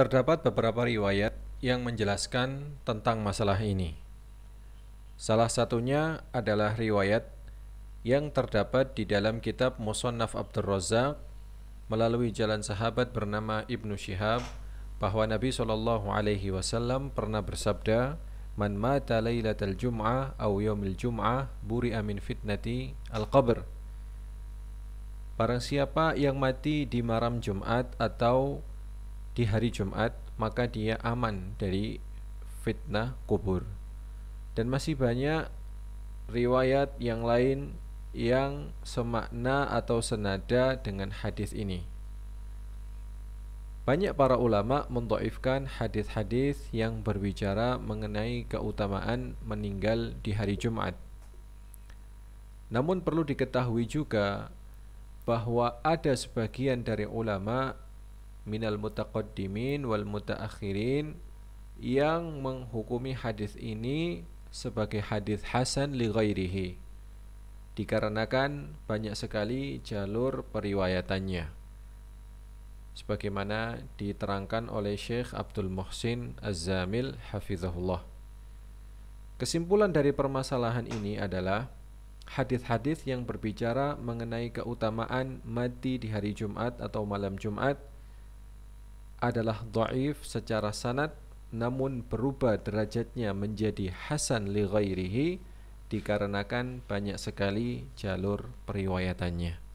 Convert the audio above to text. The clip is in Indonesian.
Terdapat beberapa riwayat yang menjelaskan tentang masalah ini. Salah satunya adalah riwayat yang terdapat di dalam kitab Musonnaf Abdul Razak melalui jalan sahabat bernama Ibnu Syihab bahwa Nabi Shallallahu alaihi wasallam pernah bersabda, "Man mata lailatal jum'ah aw yaumil jum'ah buri amin fitnati al-qabr." Barang siapa yang mati di malam Jumat atau di hari Jumat, maka dia aman dari fitnah kubur. Dan masih banyak riwayat yang lain yang semakna atau senada dengan hadis ini. Banyak para ulama mendoifkan hadis-hadis yang berbicara mengenai keutamaan meninggal di hari Jumat. Namun perlu diketahui juga bahwa ada sebagian dari ulama minal mutaqaddimin wal mutaakhirin yang menghukumi hadis ini sebagai hadis hasan li ghairihi dikarenakan banyak sekali jalur periwayatannya sebagaimana diterangkan oleh Syekh Abdul Muhsin Az-Zamil hafizahullah Kesimpulan dari permasalahan ini adalah hadis-hadis yang berbicara mengenai keutamaan mati di hari Jumat atau malam Jumat adalah dhaif secara sanad namun berubah derajatnya menjadi hasan li ghairihi dikarenakan banyak sekali jalur periwayatannya.